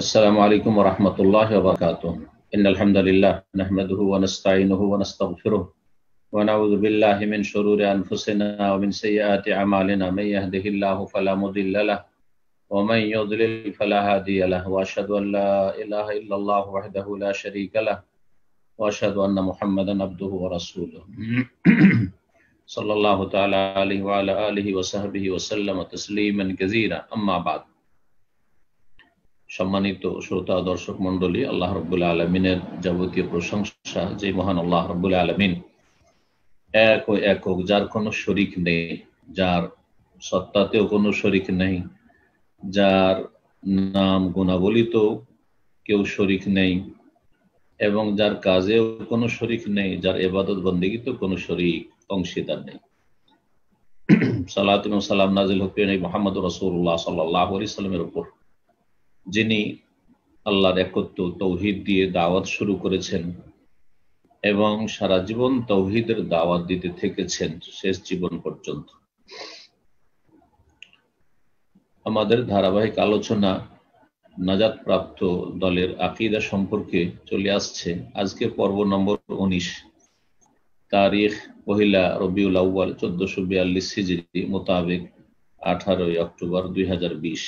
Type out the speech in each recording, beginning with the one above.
السلام علیکم ورحمۃ اللہ وبرکاتہ ان ان ان الحمد نحمده ونستعینه ونستغفره ونعوذ من من شرور انفسنا ومن ومن سیئات اعمالنا يهده الله الله فلا فلا مضل له له له يضلل هادي واشهد واشهد لا لا اله الا وحده شريك محمدا عبده ورسوله صلی اللہ تعالی علیہ آلہ وصحبہ وسلم تسلیما اما بعد সম্মানিত শ্রোতা দর্শক মন্ডলী আল্লাহ রবুল্লা আলমিনের যাবতীয় প্রশংসা যে মহান আল্লাহ রবুল্লা আলমিন এক ও একক যার কোনো শরিক নেই যার সত্তাতেও কোনো শরিক নেই যার নাম গুণাবলিতেও কেউ শরিক নেই এবং যার কাজেও কোনো শরিক নেই যার এবাদত বন্দীগীতেও কোনো শরিক অংশীদার নেই সালাত সালাম নাজিল হক মোহাম্মদ রসুল্লাহ সাল্লাহ আলি সাল্লামের উপর যিনি আল্লাহর একত্র তৌহিদ দিয়ে দাওয়াত শুরু করেছেন এবং সারা জীবন তৌহিদের দাওয়াত দিতে থেকেছেন শেষ জীবন পর্যন্ত আমাদের ধারাবাহিক আলোচনা নাজাদ প্রাপ্ত দলের আকিদা সম্পর্কে চলে আসছে আজকে পর্ব নম্বর উনিশ তারিখ পহিলা রবিউল আউ্বাল চোদ্দশো বিয়াল্লিশ সিজিটি মোতাবেক আঠারোই অক্টোবর দুই হাজার বিশ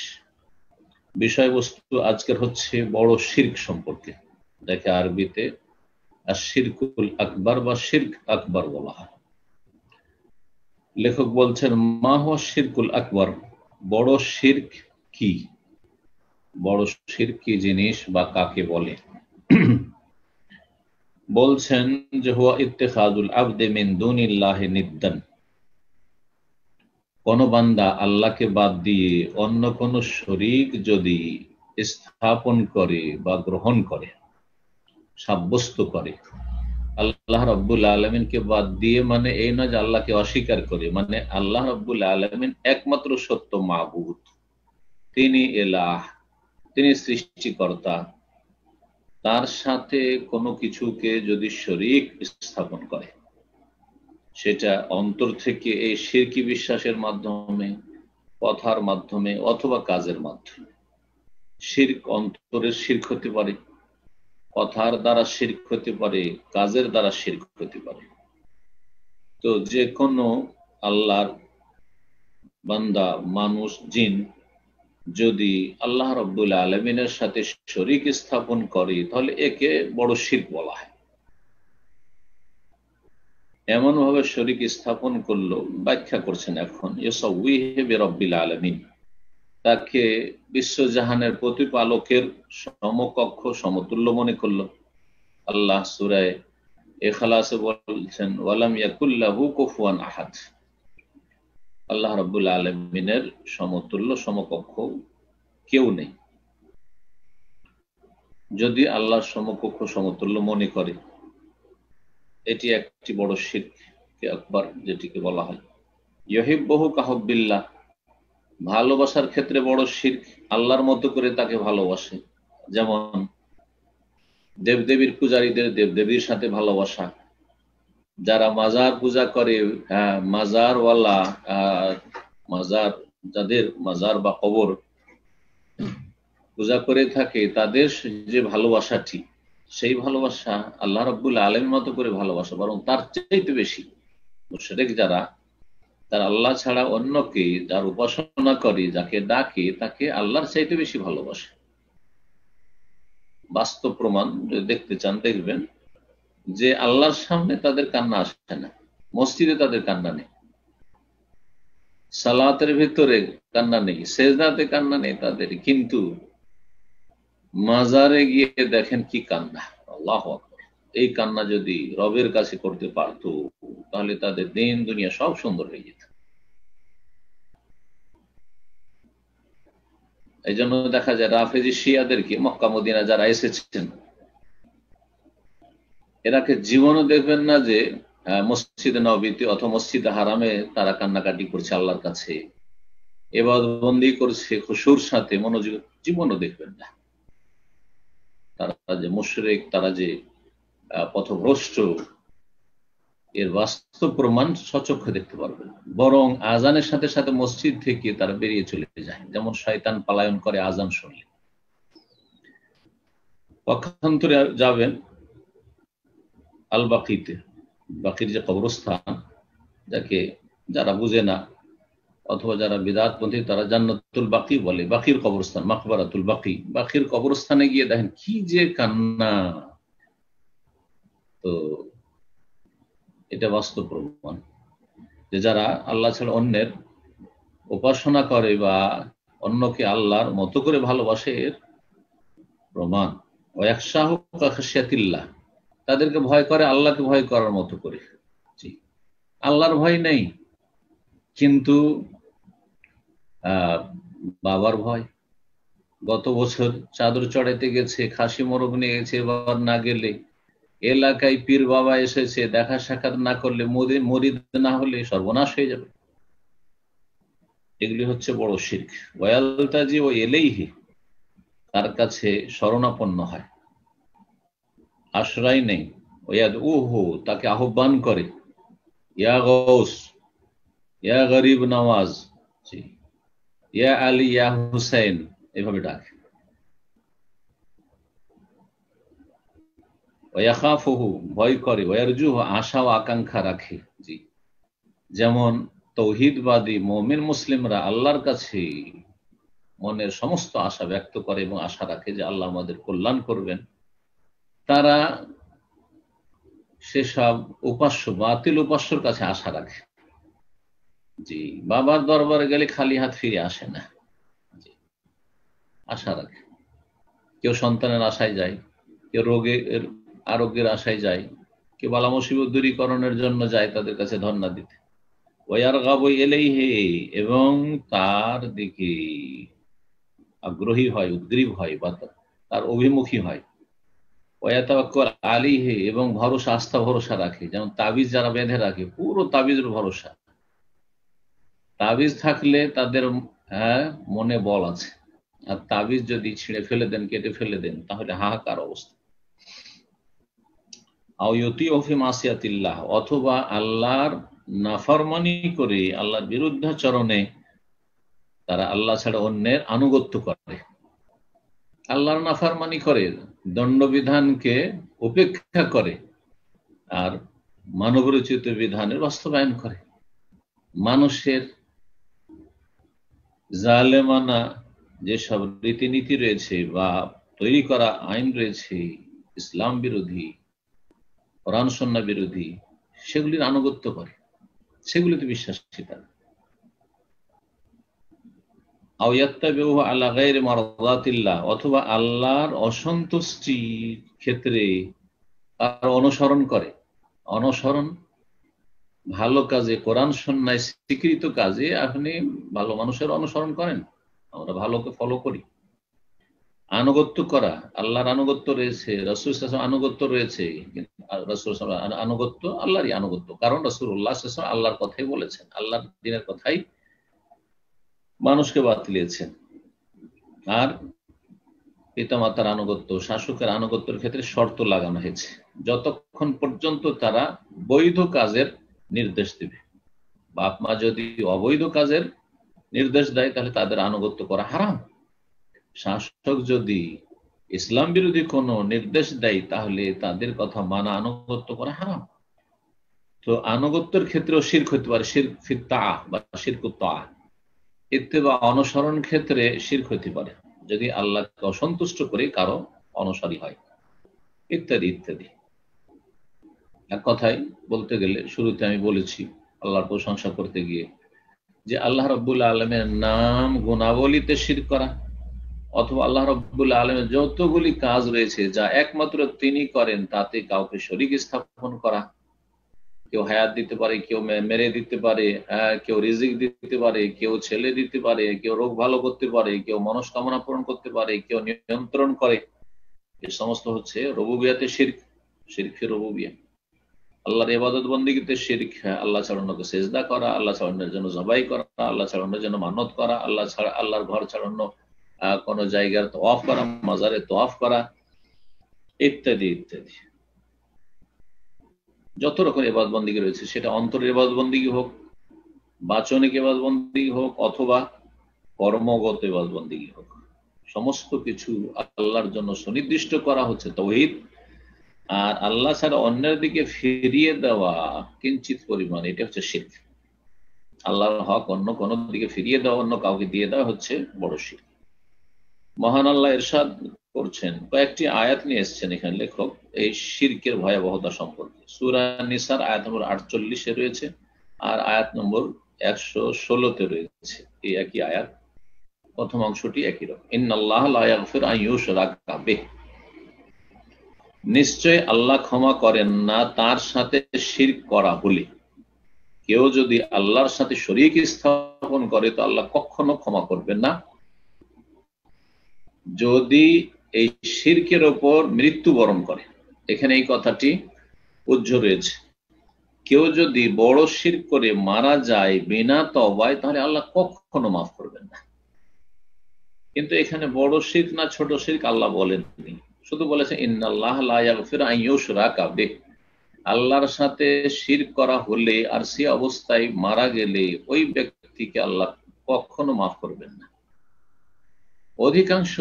বিষয়বস্তু আজকের হচ্ছে বড় শির্ক সম্পর্কে দেখে আরবিতে শিরকুল আকবর বা শির্ক আকবর বলা হয় লেখক বলছেন মা হওয়া শিরকুল আকবর বড় শির্ক কি বড় শির কি জিনিস বা কাকে বলে বলছেন যে হুয়া ইত্তেখাজুল আবদে মিন দুনিল্লাহি নিদ্দান কোন বান্দা আল্লাহকে বাদ দিয়ে অন্য কোন শরিক যদি স্থাপন করে বা গ্রহণ করে সাব্যস্ত করে আল্লাহ রব্বুল আলমিনকে বাদ দিয়ে মানে এই নয় যে আল্লাহকে অস্বীকার করে মানে আল্লাহ রব্বুল আলমিন একমাত্র সত্য মাহবুত তিনি এলাহ তিনি সৃষ্টিকর্তা তার সাথে কোনো কিছুকে যদি শরিক স্থাপন করে সেটা অন্তর থেকে এই শিরকি বিশ্বাসের মাধ্যমে কথার মাধ্যমে অথবা কাজের মাধ্যমে শির্ক অন্তরের শির্ক হতে পারে কথার দ্বারা শির্ক হতে পারে কাজের দ্বারা শির্ক হতে পারে তো যে কোনো আল্লাহর বান্দা মানুষ জিন যদি আল্লাহ রব্বুল আলমিনের সাথে শরিক স্থাপন করে তাহলে একে বড় শির্ক বলা হয় এমনভাবে শরিক স্থাপন করলো ব্যাখ্যা করছেন এখন রব্বিল আলমিন তাকে বিশ্বজাহানের প্রতিপালকের সমকক্ষ সমতুল্য মনে করলো আল্লাহ সুরায় এখালাসে বলছেন ওয়ালাম ইয়াকুল্লাহু কুফুয়ান আহাদ আল্লাহ রব্বুল আলমিনের সমতুল্য সমকক্ষ কেউ নেই যদি আল্লাহর সমকক্ষ সমতুল্য মনে করে এটি একটি বড় শিখ আকবর যেটিকে বলা হয় ইহিব বহু কাহবিল্লা ভালোবাসার ক্ষেত্রে বড় শির্ক আল্লাহর মতো করে তাকে ভালোবাসে যেমন দেবদেবীর পূজারীদের দেবদেবীর সাথে ভালোবাসা যারা মাজার পূজা করে হ্যাঁ, মাজারওয়ালা মাজার যাদের মাজার বা কবর পূজা করে থাকে তাদের যে ভালোবাসাটি সেই ভালোবাসা আল্লাহ রব্বুল আলমের মতো করে ভালোবাসা বরং তার চাইতে বেশি মুশরেক যারা তার আল্লাহ ছাড়া অন্যকে যার উপাসনা করে যাকে ডাকে তাকে আল্লাহর চাইতে বেশি ভালোবাসে বাস্তব প্রমাণ দেখতে চান দেখবেন যে আল্লাহর সামনে তাদের কান্না আসে না মসজিদে তাদের কান্না নেই সালাতের ভিতরে কান্না নেই সেজদাতে কান্না নেই তাদের কিন্তু মাজারে গিয়ে দেখেন কি কান্না আল্লাহ এই কান্না যদি রবের কাছে করতে পারত তাহলে তাদের দিন দুনিয়া সব সুন্দর হয়ে যেত এই জন্য দেখা যায় রাফেজি শিয়াদেরকে মক্কা মদিনা যারা এসেছেন এরাকে জীবনও দেখবেন না যে মসজিদ নবীতে অথবা মসজিদ হারামে তারা কান্নাকাটি করছে আল্লাহর কাছে এবার বন্দি করছে খুশুর সাথে মনোযোগ জীবনও দেখবেন না তারা যে মুশরেক তারা যে পথভ্রষ্ট এর বাস্তব প্রমাণ সচক্ষে দেখতে পারবেন বরং আজানের সাথে সাথে মসজিদ থেকে তারা বেরিয়ে চলে যায় যেমন শয়তান পালায়ন করে আজান শুনলে পক্ষান্তরে যাবেন আল বাকিতে বাকির যে কবরস্থান যাকে যারা বুঝে না অথবা যারা বিদাতপন্থী তারা জান্নাতুল বাকি বলে বাকির কবরস্থান মাকবারাতুল বাকি বাকির কবরস্থানে গিয়ে দেখেন কি যে কান্না তো এটা বাস্তব প্রমাণ যে যারা আল্লাহ ছাড়া অন্যের উপাসনা করে বা অন্যকে আল্লাহর মতো করে ভালোবাসে এর প্রমাণ ও তাদেরকে ভয় করে আল্লাহকে ভয় করার মতো করে আল্লাহর ভয় নেই কিন্তু বাবার ভয় গত বছর চাদর চড়াইতে গেছে খাসি মোরগ নিয়ে গেছে এবার না গেলে এলাকায় পীর বাবা এসেছে দেখা সাক্ষাৎ না করলে মরিদ না হলে সর্বনাশ হয়ে যাবে এগুলি হচ্ছে বড় শিখ ওয়ালতাজি ও এলেইহি তার কাছে শরণাপন্ন হয় আশ্রয় নেই ওয়াদ উহু তাকে আহ্বান করে ইয়া গৌস ইয়া গরিব নওয়াজ ইয়া আলী ইয়া হুসেন এভাবে ডাক ভয় করে ওয়ারজু আশা ও আকাঙ্ক্ষা রাখে জি যেমন তৌহিদবাদী মমিন মুসলিমরা আল্লাহর কাছে মনের সমস্ত আশা ব্যক্ত করে এবং আশা রাখে যে আল্লাহ আমাদের কল্যাণ করবেন তারা সেসব উপাস্য বাতিল উপাস্যর কাছে আশা রাখে জি বাবার দরবারে গেলে খালি হাত ফিরে আসে না আশা রাখে কেউ সন্তানের আশায় যায় কেউ রোগে আরোগ্যের আশায় যায় কেউ বালা মুসিব দূরীকরণের জন্য যায় তাদের কাছে ধর্ণা দিতে ওয়ার গাবই এলেই হে এবং তার দিকে আগ্রহী হয় উদ্গ্রীব হয় বা তার অভিমুখী হয় ওয়াতাবাক্কর আলী হে এবং ভরসা আস্থা ভরসা রাখে যেমন তাবিজ যারা বেঁধে রাখে পুরো তাবিজের ভরসা তাবিজ থাকলে তাদের হ্যাঁ মনে বল আছে আর তাবিজ যদি ছিঁড়ে ফেলে দেন কেটে ফেলে দেন তাহলে হাহাকার অবস্থা অথবা আল্লাহর নাফরমানি করে আল্লাহর বিরুদ্ধাচরণে তারা আল্লাহ ছাড়া অন্যের আনুগত্য করে আল্লাহর নাফারমানি করে দণ্ডবিধানকে উপেক্ষা করে আর মানবরচিত বিধানের বাস্তবায়ন করে মানুষের জালেমানা যেসব রীতিনীতি রয়েছে বা তৈরি করা আইন রয়েছে ইসলাম বিরোধী কোরআন বিরোধী সেগুলির আনুগত্য করে সেগুলিতে বিশ্বাস তারা অথবা আল্লাহর অসন্তুষ্টির ক্ষেত্রে তার অনুসরণ করে অনুসরণ ভালো কাজে কোরআন সন্ন্যায় স্বীকৃত কাজে আপনি ভালো মানুষের অনুসরণ করেন আমরা ভালোকে ফলো করি আনুগত্য করা আল্লাহর আনুগত্য রয়েছে রসুল আনুগত্য রয়েছে রসুল আনুগত্য আল্লাহরই আনুগত্য কারণ রসুল উল্লাহ আল্লাহর কথাই বলেছেন আল্লাহর দিনের কথাই মানুষকে দিয়েছেন আর পিতা মাতার আনুগত্য শাসকের আনুগত্যের ক্ষেত্রে শর্ত লাগানো হয়েছে যতক্ষণ পর্যন্ত তারা বৈধ কাজের নির্দেশ দিবে বাপ মা যদি অবৈধ কাজের নির্দেশ দেয় তাহলে তাদের আনুগত্য করা হারাম শাসক যদি ইসলাম বিরোধী কোনো নির্দেশ দেয় তাহলে তাদের কথা মানা আনুগত্য করা হারাম তো আনুগত্যের ক্ষেত্রেও শির্ক হতে পারে শির বা শির্ক তা ইত্তে বা অনুসরণ ক্ষেত্রে শির্ক হতে পারে যদি আল্লাহকে অসন্তুষ্ট করে কারো অনুসারী হয় ইত্যাদি ইত্যাদি এক কথাই বলতে গেলে শুরুতে আমি বলেছি আল্লাহর প্রশংসা করতে গিয়ে যে আল্লাহ রব্বুল আলমের নাম গুণাবলীতে শির করা অথবা আল্লাহ রব্বুল আলমের যতগুলি কাজ রয়েছে যা একমাত্র তিনি করেন তাতে কাউকে শরিক স্থাপন করা কেউ হায়াত দিতে পারে কেউ মেরে দিতে পারে হ্যাঁ, কেউ রিজিক দিতে পারে কেউ ছেলে দিতে পারে কেউ রোগ ভালো করতে পারে কেউ মনস্কামনা পূরণ করতে পারে কেউ নিয়ন্ত্রণ করে এ সমস্ত হচ্ছে রবুবিয়াতে শির্ক শির্কে রবুবিয়া আল্লাহর এবাদত বন্দীগীতে শির্ক হ্যাঁ, আল্লাহ ছাড়ানোকে সেজদা করা আল্লাহ ছাড়ানোর জন্য জবাই করা আল্লাহ ছাড়ানোর জন্য মানত করা আল্লাহ ছাড়া আল্লাহর ঘর ছাড়ানো কোনো জায়গার তো অফ করা মাজারে তো অফ করা ইত্যাদি ইত্যাদি যত রকম এবাদ বন্দীগী রয়েছে সেটা অন্তরের এবাদ বন্দীগী হোক বাচনিক এবাদ বন্দীগী হোক অথবা কর্মগত এবাদ বন্দীগী হোক সমস্ত কিছু আল্লাহর জন্য সুনির্দিষ্ট করা হচ্ছে তৌহিদ আর আল্লাহ ছাড়া অন্যের দিকে ফিরিয়ে দেওয়া কিঞ্চিত পরিমাণ এটা হচ্ছে শিল্প আল্লাহর হক অন্য কোনো দিকে ফিরিয়ে দেওয়া অন্য কাউকে দিয়ে দেওয়া হচ্ছে বড় শিল্প মহান আল্লাহ এরশাদ করছেন কয়েকটি আয়াত নিয়ে এসছেন এখানে লেখক এই শির্কের ভয়াবহতা সম্পর্কে সুরা নিসার আয়াত নম্বর আটচল্লিশে রয়েছে আর আয়াত নম্বর একশো ষোলোতে রয়েছে এই একই আয়াত প্রথম অংশটি একই রকম ইন্নআল্লাহ আয়ুষ রাগ কাবে নিশ্চয় আল্লাহ ক্ষমা করেন না তার সাথে শির করা হলে কেউ যদি আল্লাহর সাথে শরিক স্থাপন করে তো আল্লাহ কখনো ক্ষমা করবেন না যদি এই শির্কের ওপর মৃত্যুবরণ করে এখানে এই কথাটি উজ্জ রয়েছে কেউ যদি বড় শির করে মারা যায় বিনা তবায় তাহলে আল্লাহ কখনো মাফ করবেন না কিন্তু এখানে বড় শির না ছোট শির আল্লাহ বলেননি শুধু বলেছে ইন্নাল্লাহ আল্লাহর সাথে শির করা হলে আর সে অবস্থায় মারা গেলে ওই ব্যক্তিকে আল্লাহ কখনো মাফ করবেন না অধিকাংশ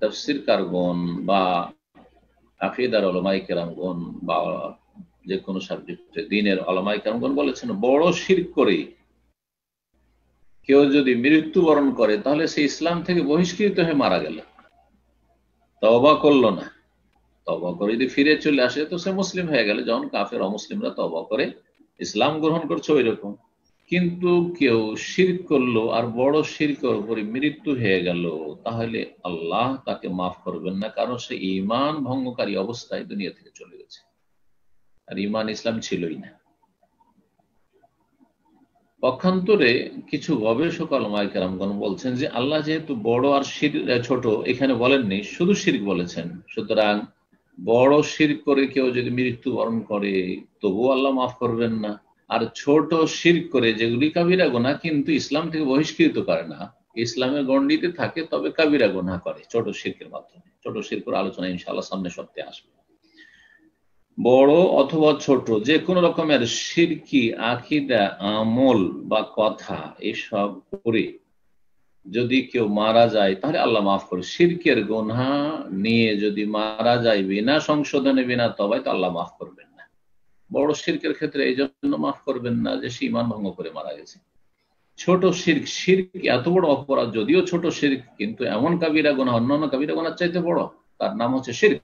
তফসির কারগণ বা আফিদার আলমাই কেরামগণ বা যে কোনো সাবজেক্টে দিনের আলমাই কেরামগণ বলেছেন বড় শির করে কেউ যদি মৃত্যুবরণ করে তাহলে সে ইসলাম থেকে বহিষ্কৃত হয়ে মারা গেল তবা করলো না তবা করে যদি ফিরে চলে আসে তো সে মুসলিম হয়ে গেল যখন কাফের অমুসলিমরা তবা করে ইসলাম গ্রহণ করছে ওই রকম কিন্তু কেউ শির করলো আর বড় শিরকের উপরে মৃত্যু হয়ে গেল তাহলে আল্লাহ তাকে মাফ করবেন না কারণ সে ইমান ভঙ্গকারী অবস্থায় দুনিয়া থেকে চলে গেছে আর ইমান ইসলাম ছিলই না পক্ষান্তরে কিছু গবেষক আলমায় কেরামগণ বলছেন যে আল্লাহ যেহেতু বড় আর শির ছোট এখানে বলেননি শুধু শির্ক বলেছেন সুতরাং বড় শির করে কেউ যদি মৃত্যুবরণ করে তবু আল্লাহ মাফ করবেন না আর ছোট শির করে যেগুলি কাবিরা গোনা কিন্তু ইসলাম থেকে বহিষ্কৃত করে না ইসলামের গণ্ডিতে থাকে তবে কাবিরা গোনা করে ছোট শিরকের মাধ্যমে ছোট শির আলোচনা ইনশাআল্লাহ সামনে সপ্তাহে আসবে বড় অথবা ছোট যে কোনো রকমের সিরকি আকিদা আমল বা কথা এসব করে যদি কেউ মারা যায় তাহলে আল্লাহ মাফ করে সিরকের গোনা নিয়ে যদি মারা যায় বিনা সংশোধনে বিনা তবাই তো আল্লাহ মাফ করবেন না বড় সিরকের ক্ষেত্রে এই জন্য মাফ করবেন না যে সে ইমান ভঙ্গ করে মারা গেছে ছোট সির্ক সির্ক এত বড় অপরাধ যদিও ছোট সির্ক কিন্তু এমন কাবিরা গোনা অন্যান্য কাবিরা গোনার চাইতে বড় তার নাম হচ্ছে সির্ক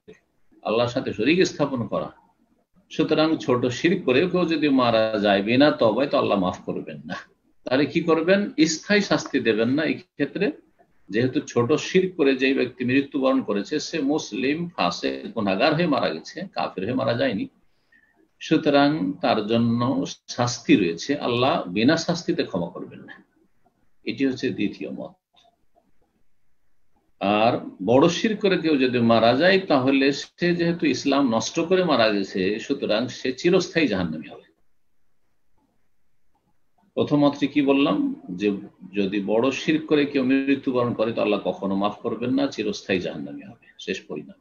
আল্লাহর সাথে শরীর স্থাপন করা সুতরাং ছোট শির করে কেউ যদি মারা যায় বিনা তবে তো আল্লাহ মাফ করবেন না তাহলে কি করবেন স্থায়ী শাস্তি দেবেন না এই ক্ষেত্রে যেহেতু ছোট শির করে যেই ব্যক্তি মৃত্যুবরণ করেছে সে মুসলিম ফাঁসে গুণাগার হয়ে মারা গেছে কাফের হয়ে মারা যায়নি সুতরাং তার জন্য শাস্তি রয়েছে আল্লাহ বিনা শাস্তিতে ক্ষমা করবেন না এটি হচ্ছে দ্বিতীয় মত আর বড় শির করে কেউ যদি মারা যায় তাহলে সে যেহেতু ইসলাম নষ্ট করে মারা গেছে সুতরাং সে চিরস্থায়ী জাহান্নামী হবে প্রথমত কি বললাম যে যদি বড় শির করে কেউ মৃত্যুবরণ করে তো আল্লাহ কখনো মাফ করবেন না চিরস্থায়ী জাহান্নামী হবে শেষ পরিণাম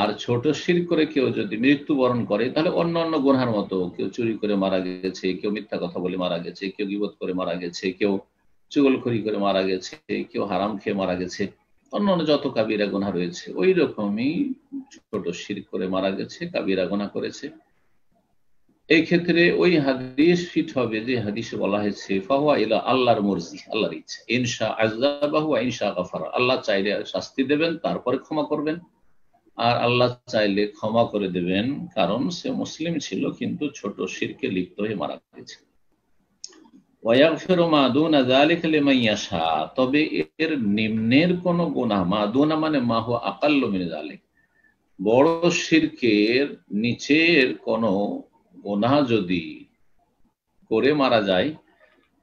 আর ছোট শির করে কেউ যদি মৃত্যুবরণ করে তাহলে অন্য অন্য গোনার মতো কেউ চুরি করে মারা গেছে কেউ মিথ্যা কথা বলে মারা গেছে কেউ বিপদ করে মারা গেছে কেউ চুগলখড়ি করে মারা গেছে কেউ হারাম খেয়ে মারা গেছে অন্য অন্য যত কাবিরা গোনা রয়েছে ওই রকমই ছোট শির করে মারা গেছে কাবিরা গোনা করেছে এই ক্ষেত্রে ওই হাদিস ফিট হবে যে হাদিসে বলা হয়েছে ফাহুয়া ইলা আল্লাহর মর্জি আল্লাহর ইচ্ছা ইনশা আজদাবাহুয়া ইনশা গাফারা আল্লাহ চাইলে শাস্তি দেবেন তারপরে ক্ষমা করবেন আর আল্লাহ চাইলে ক্ষমা করে দেবেন কারণ সে মুসলিম ছিল কিন্তু ছোট শিরকে লিপ্ত হয়ে মারা গেছে তবে এর নিম্নের কোন মা দুনা মানে মা বড় শিরকের নিচের কোন গুণা যদি করে মারা যায়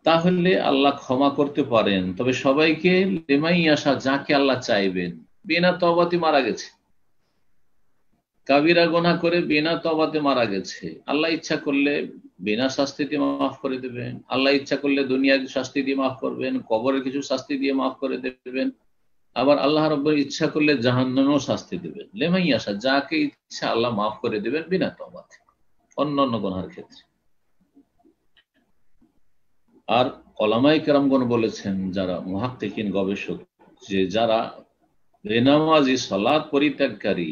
তাহলে আল্লাহ ক্ষমা করতে পারেন তবে সবাইকে লেমাই আসা যাকে আল্লাহ চাইবেন বিনা তবাতি মারা গেছে কাবিরা গোনা করে বিনা তবাতে মারা গেছে আল্লাহ ইচ্ছা করলে বিনা শাস্তি দিয়ে মাফ করে দেবেন আল্লাহ ইচ্ছা করলে দুনিয়ার শাস্তি দিয়ে মাফ করবেন কবরের কিছু শাস্তি দিয়ে মাফ করে দেবেন আবার আল্লাহ রব ইচ্ছা করলে জাহান্নামেও শাস্তি দেবেন লেমাই আসা যাকে ইচ্ছা আল্লাহ মাফ করে দেবেন বিনা তবাতে অন্য অন্য গোনার ক্ষেত্রে আর কলামাই কেরামগণ বলেছেন যারা মহাক্কিন গবেষক যে যারা বেনামাজি সলাদ পরিত্যাগকারী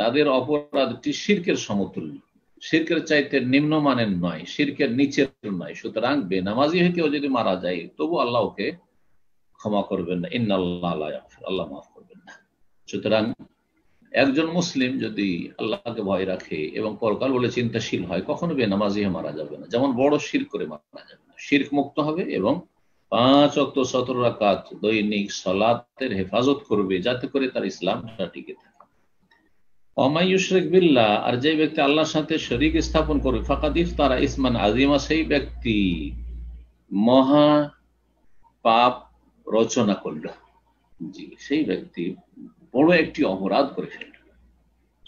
তাদের অপরাধটি সিরকের সমতুল্য সিরকের চাইতে নিম্নমানের নয় সিরকের নিচের নয় সুতরাং বেনামাজি হয়ে কেউ যদি মারা যায় তবু আল্লাহ ওকে ক্ষমা করবেন না ইন্নাল্লাহ আল্লাহ মাফ করবেন না সুতরাং একজন মুসলিম যদি আল্লাহকে ভয় রাখে এবং পরকাল বলে চিন্তাশীল হয় কখনো বেনামাজি হয়ে মারা যাবে না যেমন বড় শির করে মারা যাবে না শির্ক মুক্ত হবে এবং পাঁচ অক্ত সতেরো কাত দৈনিক সলাতের হেফাজত করবে যাতে করে তার ইসলামটা টিকে থাকে বিল্লা আর যে ব্যক্তি আল্লাহর সাথে শরিক স্থাপন করবে ফাঁকা দিফ তারা ইসমান আজিমা সেই ব্যক্তি মহা পাপ রচনা করল জি সেই ব্যক্তি বড় একটি অপরাধ করে ফেলল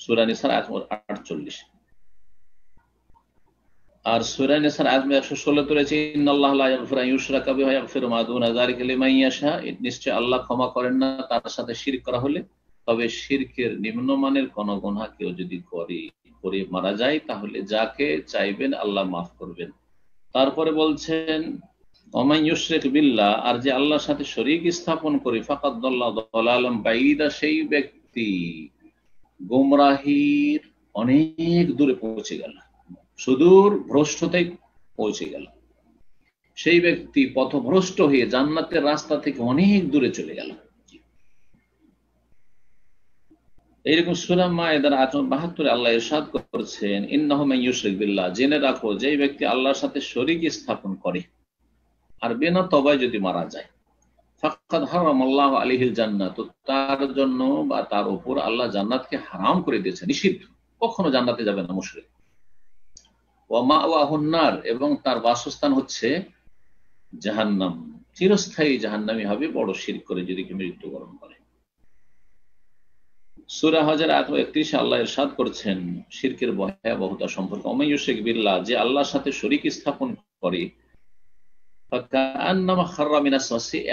সুরানি সুরানিসার আটচল্লিশ আর সুরান ইসার আজমে একশো ষোলো ষোলোতে রয়েছে নিশ্চয় আল্লাহ ক্ষমা করেন না তার সাথে শির করা হলে তবে শিরকের নিম্নমানের কোন গোনা কেউ যদি করে করে মারা যায় তাহলে যাকে চাইবেন আল্লাহ মাফ করবেন তারপরে বলছেন বিল্লা আর যে আল্লাহর সাথে শরিক স্থাপন করে ফাকাদ্দাল্লাহ বাইদা সেই ব্যক্তি গোমরাহির অনেক দূরে পৌঁছে গেল সুদূর ভ্রষ্টতায় পৌঁছে গেল সেই ব্যক্তি পথভ্রষ্ট হয়ে জান্নাতের রাস্তা থেকে অনেক দূরে চলে গেল এইরকম সুরাম মায়েদার আচরণ বাহাত্তরে আল্লাহ ইরশাদ করেছেন ইন্নাহমে ইউশরিক বিল্লাহ জেনে রাখো যে ব্যক্তি আল্লাহর সাথে শরিক স্থাপন করে আর বেনা তবায় যদি মারা যায় হারাম তার জন্য বা তার উপর আল্লাহ জান্নাতকে হারাম করে দিয়েছে নিষিদ্ধ কখনো জান্নাতে যাবে না মুশরিক ও মা এবং তার বাসস্থান হচ্ছে জাহান্নাম চিরস্থায়ী জাহান্নামি হবে বড় শির করে যদি কেউ মৃত্যুবরণ করে সুরা হাজার আয়াত একত্রিশে আল্লাহ ইরশাদ করছেন শির্কের ভয়াবহতা সম্পর্কে অমায়ু শেখ বিল্লাহ যে আল্লাহর সাথে শরিক স্থাপন করে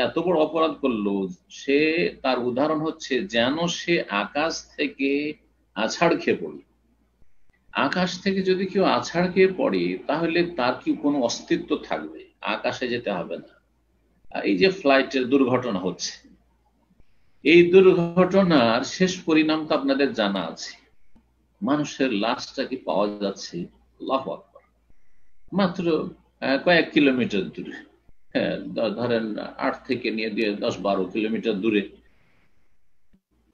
এত বড় অপরাধ করলো সে তার উদাহরণ হচ্ছে যেন সে আকাশ থেকে আছাড় খেয়ে পড়ল আকাশ থেকে যদি কেউ আছাড় খেয়ে পড়ে তাহলে তার কি কোনো অস্তিত্ব থাকবে আকাশে যেতে হবে না এই যে ফ্লাইটের দুর্ঘটনা হচ্ছে এই দুর্ঘটনার শেষ পরিণাম তো আপনাদের জানা আছে মানুষের লাশটা কি পাওয়া যাচ্ছে মাত্র কয়েক কিলোমিটার দূরে হ্যাঁ ধরেন আট থেকে নিয়ে দিয়ে দশ বারো কিলোমিটার দূরে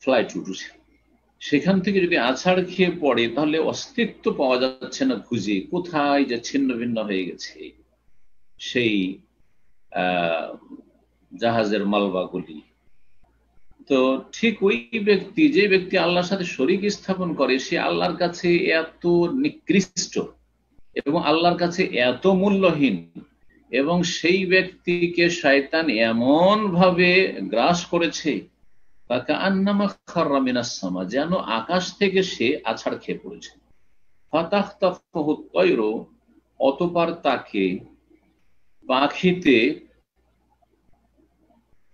ফ্লাইট উঠেছে সেখান থেকে যদি আছাড় খেয়ে পড়ে তাহলে অস্তিত্ব পাওয়া যাচ্ছে না খুঁজে কোথায় যে ছিন্ন ভিন্ন হয়ে গেছে সেই জাহাজের মালবাগুলি তো ঠিক ওই ব্যক্তি যে ব্যক্তি আল্লাহর সাথে শরিক স্থাপন করে সে আল্লাহর কাছে এত নিকৃষ্ট এবং আল্লাহর কাছে এত মূল্যহীন এবং সেই ব্যক্তিকে শয়তান এমন ভাবে গ্রাস করেছে তাকে আন্নামা খারামিনাসমা যেন আকাশ থেকে সে আছাড় খেয়ে পড়েছে অতপার তাকে পাখিতে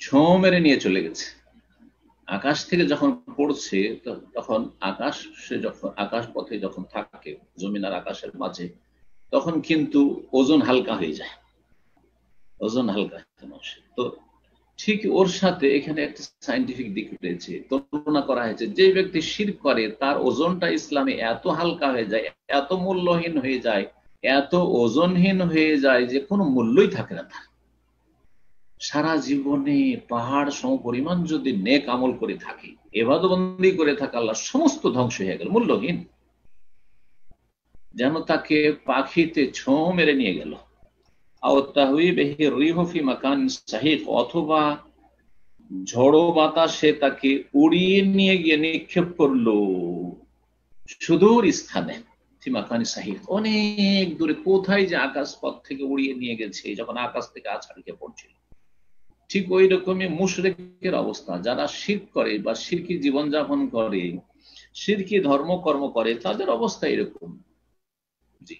ছো মেরে নিয়ে চলে গেছে আকাশ থেকে যখন পড়ছে তখন আকাশ সে যখন আকাশ পথে যখন থাকে জমিন আর আকাশের মাঝে তখন কিন্তু ওজন হালকা হয়ে যায় ওজন হালকা তো ঠিক ওর সাথে এখানে একটা সাইন্টিফিক দিক রয়েছে তুলনা করা হয়েছে যে ব্যক্তি শির করে তার ওজনটা ইসলামে এত হালকা হয়ে যায় এত মূল্যহীন হয়ে যায় এত ওজনহীন হয়ে যায় যে কোনো মূল্যই থাকে না তার সারা জীবনে পাহাড় সম পরিমাণ যদি নেক আমল করে থাকি এবাদবন্দি করে থাকা আল্লাহ সমস্ত ধ্বংস হয়ে গেল মূল্যহীন যেন তাকে পাখিতে ছো মেরে নিয়ে গেল অথবা ঝড়ো বাতাসে তাকে উড়িয়ে নিয়ে গিয়ে নিক্ষেপ করলো সুদূর স্থানে ফিমাকানি সাহিদ অনেক দূরে কোথায় যে আকাশ পথ থেকে উড়িয়ে নিয়ে গেছে যখন আকাশ থেকে আছাড়কে পড়ছিল ঠিক ওই রকমই মুশরেকের অবস্থা যারা শির করে বা শিরকি জীবনযাপন করে শিরকি ধর্মকর্ম করে তাদের অবস্থা এরকম জি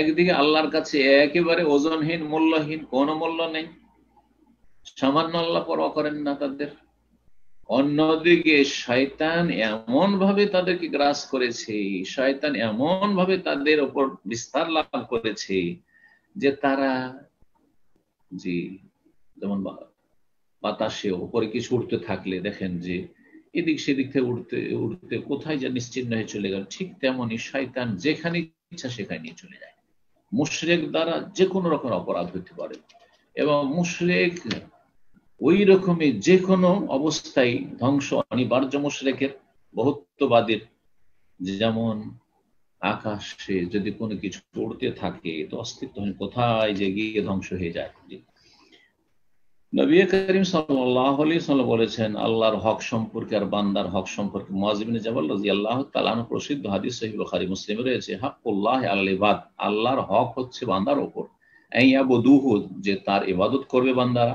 একদিকে আল্লাহর কাছে একেবারে ওজনহীন মূল্যহীন কোনো মূল্য নেই সামান্য আল্লাহ পরোয়া করেন না তাদের অন্যদিকে শয়তান এমন ভাবে তাদেরকে গ্রাস করেছে শয়তান এমন ভাবে তাদের ওপর বিস্তার লাভ করেছে যে তারা জি যেমন বাতাসে ওপরে কিছু উঠতে থাকলে দেখেন যে এদিক সেদিক থেকে উঠতে উঠতে কোথায় যা নিশ্চিন্ন হয়ে চলে গেল ঠিক তেমনই শয়তান যেখানে ইচ্ছা সেখানে নিয়ে চলে যায় মুশরেক দ্বারা যে কোনো রকম অপরাধ হতে পারে এবং মুশরেক ওই রকমের যে কোনো অবস্থায় ধ্বংস অনিবার্য মুশরেকের বহুত্ববাদের যেমন আকাশে যদি কোনো কিছু উড়তে থাকে তো অস্তিত্ব কোথায় যে গিয়ে ধ্বংস হয়ে যায় নবী করিম সাল্লাহ আলী সাল্লাম বলেছেন আল্লাহর হক সম্পর্কে আর বান্দার হক সম্পর্কে মহাজিবিন জবাল রাজি আল্লাহ তালান প্রসিদ্ধ হাদিস সহিব খারি মুসলিম রয়েছে হাকুল্লাহ আল্লিবাদ আল্লাহর হক হচ্ছে বান্দার ওপর বধুহু যে তার ইবাদত করবে বান্দারা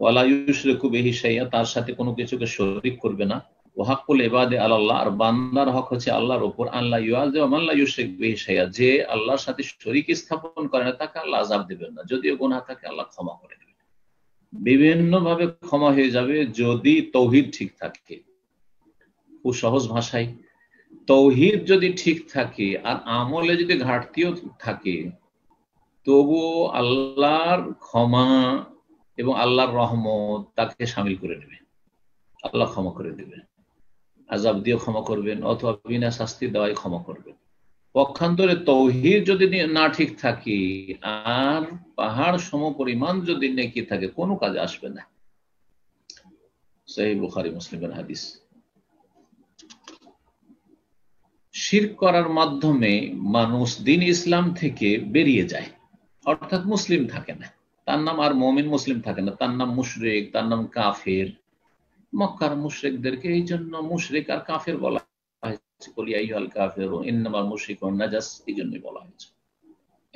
ওয়ালাইশরেকু বেহি সাইয়া তার সাথে কোনো কিছুকে শরিক করবে না ও ওয়াহাকুল এবাদে আল্লাহ আর বান্দার হক হচ্ছে আল্লাহর ওপর আল্লাহ ইউয়াজ আল্লাহ ইউশেক বেহি সাইয়া যে আল্লাহর সাথে শরিক স্থাপন করে না তাকে আল্লাহ আজাব দেবেন না যদিও গুনাহ তাকে আল্লাহ ক্ষমা করে দেবেন বিভিন্নভাবে ক্ষমা হয়ে যাবে যদি তৌহিদ ঠিক থাকে খুব সহজ ভাষায় তৌহিদ যদি ঠিক থাকে আর আমলে যদি ঘাটতিও থাকে তবুও আল্লাহর ক্ষমা এবং আল্লাহর রহমত তাকে সামিল করে নেবে আল্লাহ ক্ষমা করে দেবে আজাব দিয়ে ক্ষমা করবেন অথবা বিনা শাস্তি দেওয়াই ক্ষমা করবেন পক্ষান্তরে তৌহির যদি না ঠিক থাকি আর পাহাড় সম পরিমাণ যদি নেকি থাকে কোনো কাজ আসবে না সেই বুখারি মুসলিমের হাদিস শির করার মাধ্যমে মানুষ দিন ইসলাম থেকে বেরিয়ে যায় অর্থাৎ মুসলিম থাকে না তার নাম আর মমিন মুসলিম থাকে না তার নাম মুশরেক তার নাম কাফের মক্কার মুশরেকদেরকে এই জন্য মুশরেক আর কাফের বলা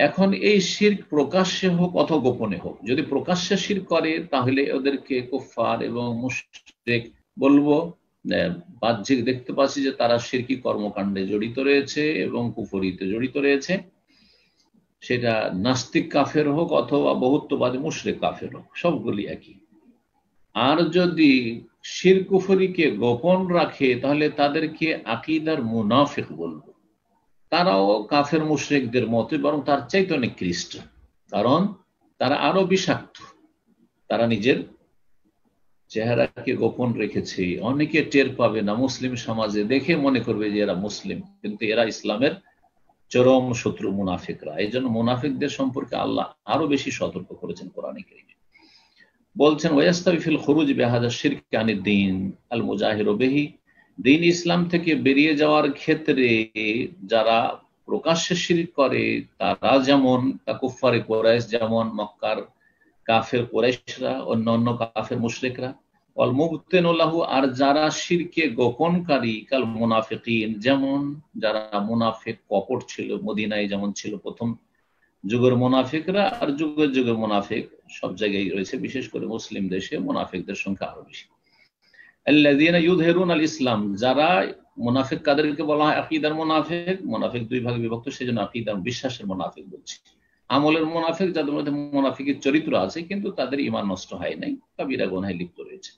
এখন এই প্রকাশ্যে হোক অথবা গোপনে হোক যদি প্রকাশ্যে শির করে তাহলে ওদেরকে কুফার এবং বলবো বাহ্যিক দেখতে পাচ্ছি যে তারা শিরকি কর্মকাণ্ডে জড়িত রয়েছে এবং কুফরিতে জড়িত রয়েছে সেটা নাস্তিক কাফের হোক অথবা বহুত্ববাদী মুশরিক কাফের হোক সবগুলি একই আর যদি শিরকুফরিকে গোপন রাখে তাহলে তাদেরকে আকিদার মুনাফিক বলবো তারাও কাফের মুশ্রিকদের মতে বরং তার চাইতে অনেক খ্রিস্ট কারণ তারা আরো বিষাক্ত তারা নিজের চেহারাকে গোপন রেখেছে অনেকে টের পাবে না মুসলিম সমাজে দেখে মনে করবে যে এরা মুসলিম কিন্তু এরা ইসলামের চরম শত্রু মুনাফিকরা এই জন্য মুনাফিকদের সম্পর্কে আল্লাহ আরো বেশি সতর্ক করেছেন কোরআনে কারিমে বলছেন ওয়াস্তাবিফিল খরুজ বেহাদা শিরকানি দিন আল মুজাহির বেহি দিন ইসলাম থেকে বেরিয়ে যাওয়ার ক্ষেত্রে যারা প্রকাশ্যে শিরিক করে তারা যেমন কুফারে কোরাইশ যেমন মক্কার কাফের কোরাইশরা অন্য অন্য কাফের মুশরিকরা অল মুবতেনুল্লাহু আর যারা শিরকে গোপনকারী কাল মুনাফিকিন যেমন যারা মুনাফিক কপট ছিল মদিনায় যেমন ছিল প্রথম যুগের মোনাফিকরা আর যুগের যুগে মোনাফিক সব জায়গায় রয়েছে বিশেষ করে মুসলিম দেশে মোনাফিকদের সংখ্যা আরো বেশি আল ইসলাম যারা মোনাফিক কাদেরকে বলা হয় আকিদার মোনাফিক মোনাফিক দুই ভাগে বিভক্ত সেই জন্য আকিদার বিশ্বাসের মোনাফিক বলছি আমলের মোনাফিক যাদের মধ্যে মোনাফিকের চরিত্র আছে কিন্তু তাদের ইমান নষ্ট হয় নাই কাবিরা গোনায় লিপ্ত রয়েছে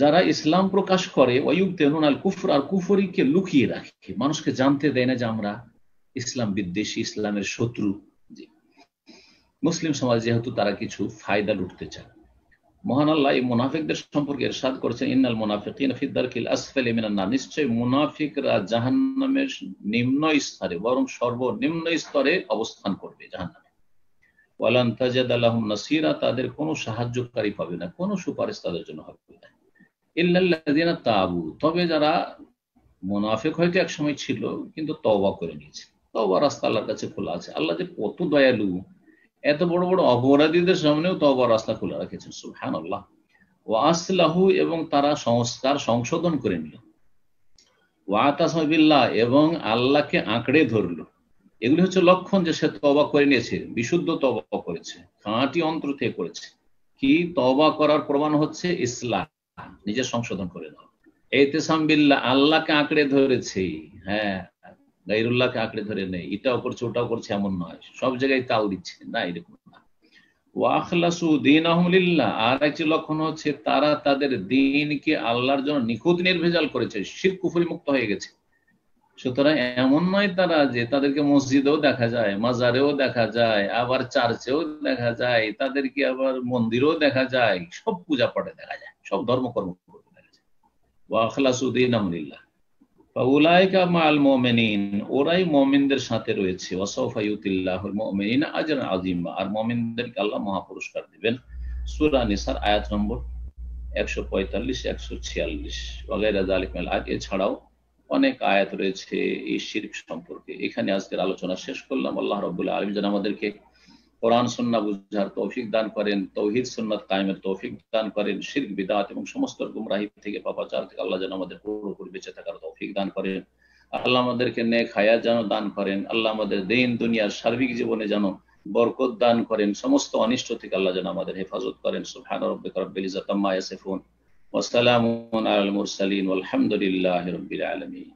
যারা ইসলাম প্রকাশ করে ওয়ুব তেনুন আল কুফর আর কুফরিকে লুকিয়ে রাখে মানুষকে জানতে দেয় না যে আমরা ইসলাম বিদ্বেষী ইসলামের শত্রু মুসলিম সমাজ যেহেতু তারা কিছু ফায়দা লুটতে চায় মহান আল্লাহ এই মুনাফিকদের সম্পর্কে এরশাদ করেছেন ইন্নাল মুনাফিকিন ফিদ্দারকিল আসফাল মিনান্নার নিশ্চয়ই মুনাফিকরা জাহান্নামের নিম্ন স্তরে বরং সর্বনিম্ন স্তরে অবস্থান করবে জাহান্নামে ওয়ালান তাজাদ আলাহম নাসিরা তাদের কোনো সাহায্যকারী পাবে না কোনো সুপারিশ তাদের জন্য হবে না ইল্লাল্লাযিনা তাবু তবে যারা মুনাফিক হয়তো এক সময় ছিল কিন্তু তওবা করে নিয়েছে তবা রাস্তা আল্লাহর কাছে খোলা আছে আল্লাহ যে কত দয়ালু এত বড় বড় অপরাধীদের সামনেও তবা রাস্তা খোলা রেখেছেন সুহান আল্লাহ ও আসলাহু এবং তারা সংস্কার সংশোধন করে নিল ওয়াতাসমিল্লাহ এবং আল্লাহকে আঁকড়ে ধরল এগুলি হচ্ছে লক্ষণ যে সে তবা করে নিয়েছে বিশুদ্ধ তবা করেছে খাঁটি অন্তর থেকে করেছে কি তবা করার প্রমাণ হচ্ছে ইসলাম নিজের সংশোধন করে নাও এতেসাম বিল্লাহ আল্লাহকে আঁকড়ে ধরেছে হ্যাঁ গাইরুল্লাহকে আঁকড়ে ধরে নেই এটাও করছে ওটাও করছে এমন নয় সব জায়গায় তাল দিচ্ছে না এরকম না আর একটি লক্ষণ হচ্ছে তারা তাদের দিনকে আল্লাহর জন্য নিখুঁত নির্ভেজাল করেছে শির কুফুরি মুক্ত হয়ে গেছে সুতরাং এমন নয় তারা যে তাদেরকে মসজিদেও দেখা যায় মাজারেও দেখা যায় আবার চার্চেও দেখা যায় তাদেরকে আবার মন্দিরেও দেখা যায় সব পূজা পাঠে দেখা যায় সব ধর্মকর্ম দেখা যায় ওয়াখলাসুদ্দিন আমলিল্লাহ মাল ওরাই সাথে রয়েছে আর আল্লাহ মহাপুরস্কার দিবেন সুরা নিসার আয়াত নম্বর একশো পঁয়তাল্লিশ একশো ছিয়াল্লিশ বগেরা জালিকমেল এছাড়াও অনেক আয়াত রয়েছে এই শির্ক সম্পর্কে এখানে আজকের আলোচনা শেষ করলাম আল্লাহ রবুল্লাহ আলম যেন আমাদেরকে কোরআন সন্না বুঝার তৌফিক দান করেন তৌহিদ সন্ন্যত কায়েমের তৌফিক দান করেন শির্ক বিদাত এবং সমস্ত গুমরাহি থেকে পাপাচার থেকে আল্লাহ যেন আমাদের পুরোপুরি বেঁচে থাকার তৌফিক দান করেন আল্লাহ আমাদেরকে নেক হায়াত যেন দান করেন আল্লাহ আমাদের দিন দুনিয়ার সার্বিক জীবনে যেন বরকত দান করেন সমস্ত অনিষ্ট থেকে আল্লাহ যেন আমাদের হেফাজত করেন সুবহান রব্বিকা ইয়াসিফুন ওয়া সালামুন আলাল মুরসালিন ওয়াল হামদুলিল্লাহি রাব্বিল আলামিন